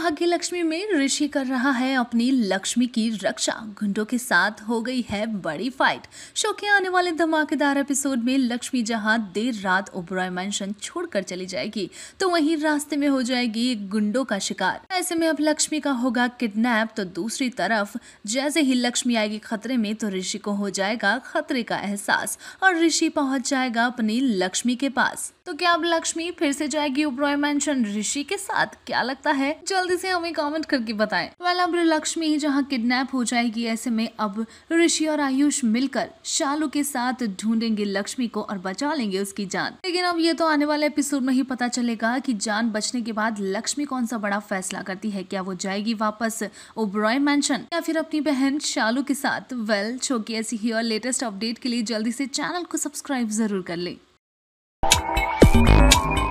भाग्य लक्ष्मी में ऋषि कर रहा है अपनी लक्ष्मी की रक्षा गुंडों के साथ हो गई है बड़ी फाइट शो के आने वाले धमाकेदार एपिसोड में लक्ष्मी जहां देर रात ओबराय मैंशन छोड़कर चली जाएगी तो वहीं रास्ते में हो जाएगी गुंडों का शिकार ऐसे में अब लक्ष्मी का होगा किडनैप तो दूसरी तरफ जैसे ही लक्ष्मी आएगी खतरे में तो ऋषि को हो जाएगा खतरे का एहसास और ऋषि पहुंच जाएगा अपनी लक्ष्मी के पास तो क्या अब लक्ष्मी फिर से जाएगी ओबराय मैंशन ऋषि के साथ क्या लगता है जल्द जल्दी से हमें कमेंट करके बताएं वेल अब लक्ष्मी जहां किडनैप हो जाएगी ऐसे में अब ऋषि और आयुष मिलकर शालू के साथ ढूंढेंगे लक्ष्मी को और बचा लेंगे उसकी जान लेकिन अब ये तो आने वाले एपिसोड में ही पता चलेगा की जान बचने के बाद लक्ष्मी कौन सा बड़ा फैसला करती है क्या वो जाएगी वापस ओब्रॉय मैंशन या फिर अपनी बहन शालू के साथ वेल छो छोकी ऐसी ही और लेटेस्ट अपडेट के लिए जल्दी से चैनल को सब्सक्राइब जरूर कर लें